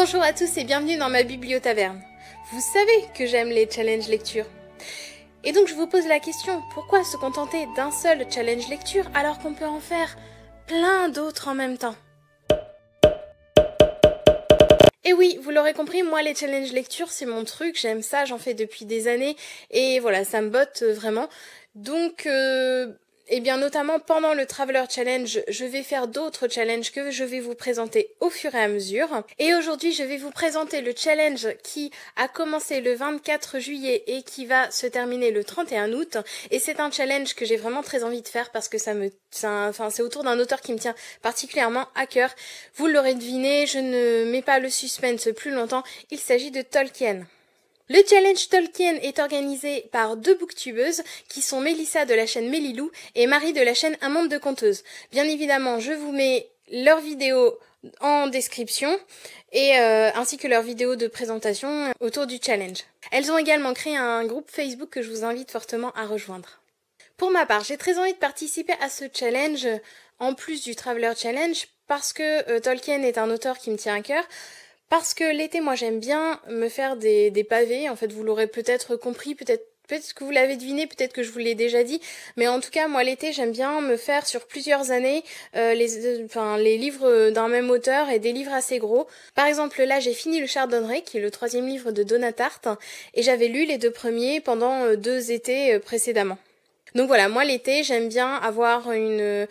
Bonjour à tous et bienvenue dans ma bibliotaverne. Vous savez que j'aime les challenges lecture. Et donc je vous pose la question, pourquoi se contenter d'un seul challenge lecture alors qu'on peut en faire plein d'autres en même temps et eh oui, vous l'aurez compris, moi les challenges lecture, c'est mon truc, j'aime ça, j'en fais depuis des années et voilà, ça me botte euh, vraiment. Donc euh, et eh bien, notamment pendant le Traveler Challenge, je vais faire d'autres challenges que je vais vous présenter au fur et à mesure. Et aujourd'hui, je vais vous présenter le challenge qui a commencé le 24 juillet et qui va se terminer le 31 août. Et c'est un challenge que j'ai vraiment très envie de faire parce que ça me, enfin, c'est autour d'un auteur qui me tient particulièrement à cœur. Vous l'aurez deviné, je ne mets pas le suspense plus longtemps. Il s'agit de Tolkien. Le challenge Tolkien est organisé par deux booktubeuses qui sont Mélissa de la chaîne Mélilou et Marie de la chaîne Amande de Conteuse. Bien évidemment, je vous mets leurs vidéos en description et euh, ainsi que leurs vidéos de présentation autour du challenge. Elles ont également créé un groupe Facebook que je vous invite fortement à rejoindre. Pour ma part, j'ai très envie de participer à ce challenge en plus du Traveler Challenge parce que euh, Tolkien est un auteur qui me tient à cœur. Parce que l'été, moi, j'aime bien me faire des, des pavés. En fait, vous l'aurez peut-être compris, peut-être Peut-être que vous l'avez deviné, peut-être que je vous l'ai déjà dit, mais en tout cas, moi l'été, j'aime bien me faire sur plusieurs années euh, les, euh, enfin, les livres d'un même auteur et des livres assez gros. Par exemple, là, j'ai fini le Chardonneret, qui est le troisième livre de Donatarte, et j'avais lu les deux premiers pendant euh, deux étés précédemment. Donc voilà, moi l'été, j'aime bien avoir une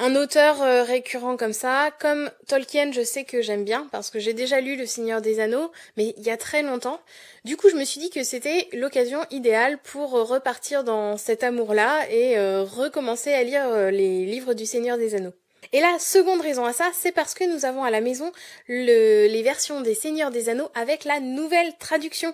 un auteur euh, récurrent comme ça, comme Tolkien, je sais que j'aime bien parce que j'ai déjà lu Le Seigneur des Anneaux, mais il y a très longtemps. Du coup, je me suis dit que c'était l'occasion idéale pour euh, repartir dans cet amour-là et euh, recommencer à lire les livres du Seigneur des Anneaux. Et la seconde raison à ça, c'est parce que nous avons à la maison les versions des Seigneurs des Anneaux avec la nouvelle traduction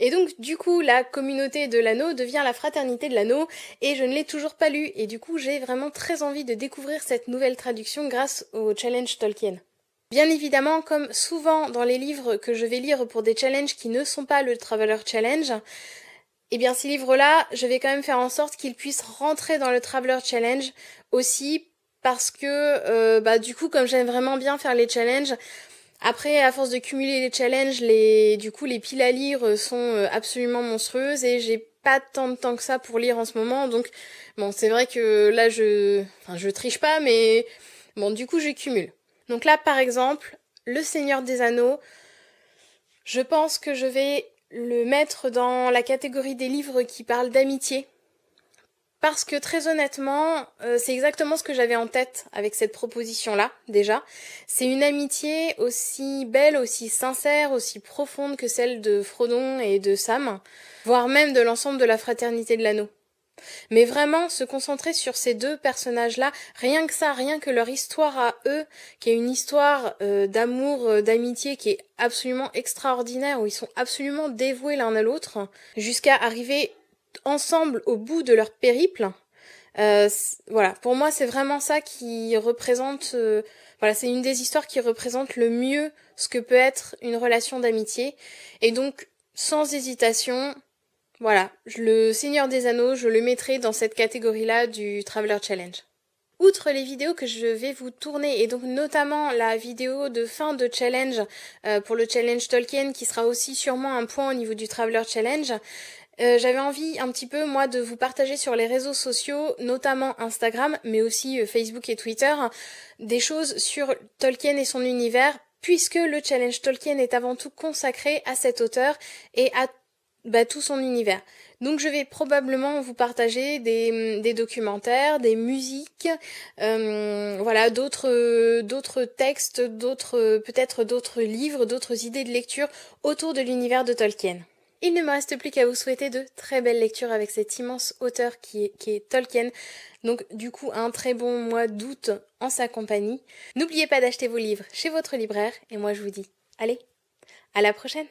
et donc, du coup, la communauté de l'anneau devient la fraternité de l'anneau, et je ne l'ai toujours pas lu, et du coup, j'ai vraiment très envie de découvrir cette nouvelle traduction grâce au challenge Tolkien. Bien évidemment, comme souvent dans les livres que je vais lire pour des challenges qui ne sont pas le Traveler Challenge, eh bien ces livres-là, je vais quand même faire en sorte qu'ils puissent rentrer dans le Traveler Challenge aussi parce que euh, bah du coup comme j'aime vraiment bien faire les challenges, après, à force de cumuler les challenges, les, du coup, les piles à lire euh, sont euh, absolument monstrueuses et j'ai pas tant de temps que ça pour lire en ce moment. Donc, bon, c'est vrai que là, je, enfin, je triche pas, mais bon, du coup, je cumule. Donc là, par exemple, Le Seigneur des Anneaux, je pense que je vais le mettre dans la catégorie des livres qui parlent d'amitié parce que très honnêtement, euh, c'est exactement ce que j'avais en tête avec cette proposition-là, déjà. C'est une amitié aussi belle, aussi sincère, aussi profonde que celle de Frodon et de Sam, voire même de l'ensemble de la fraternité de l'anneau. Mais vraiment, se concentrer sur ces deux personnages-là, rien que ça, rien que leur histoire à eux, qui est une histoire euh, d'amour, euh, d'amitié qui est absolument extraordinaire, où ils sont absolument dévoués l'un à l'autre, jusqu'à arriver ensemble au bout de leur périple. Euh, voilà, pour moi c'est vraiment ça qui représente, euh, voilà, c'est une des histoires qui représente le mieux ce que peut être une relation d'amitié. Et donc, sans hésitation, voilà, le Seigneur des Anneaux, je le mettrai dans cette catégorie-là du Traveler Challenge. Outre les vidéos que je vais vous tourner, et donc notamment la vidéo de fin de challenge euh, pour le challenge Tolkien, qui sera aussi sûrement un point au niveau du Traveler Challenge, euh, j'avais envie un petit peu, moi, de vous partager sur les réseaux sociaux, notamment Instagram, mais aussi euh, Facebook et Twitter, des choses sur Tolkien et son univers, puisque le challenge Tolkien est avant tout consacré à cet auteur et à bah, tout son univers. Donc je vais probablement vous partager des, mm, documentaires, des musiques, euh, voilà, d'autres d'autres textes, d'autres peut-être d'autres livres, d'autres idées de lecture autour de l'univers de Tolkien. Il ne me reste plus qu'à vous souhaiter de très belles lectures avec cet immense auteur qui est, Tolkien. Donc du coup, un très bon mois d'août en sa compagnie. N'oubliez pas d'acheter vos livres chez votre libraire et moi je vous dis, allez, à la prochaine.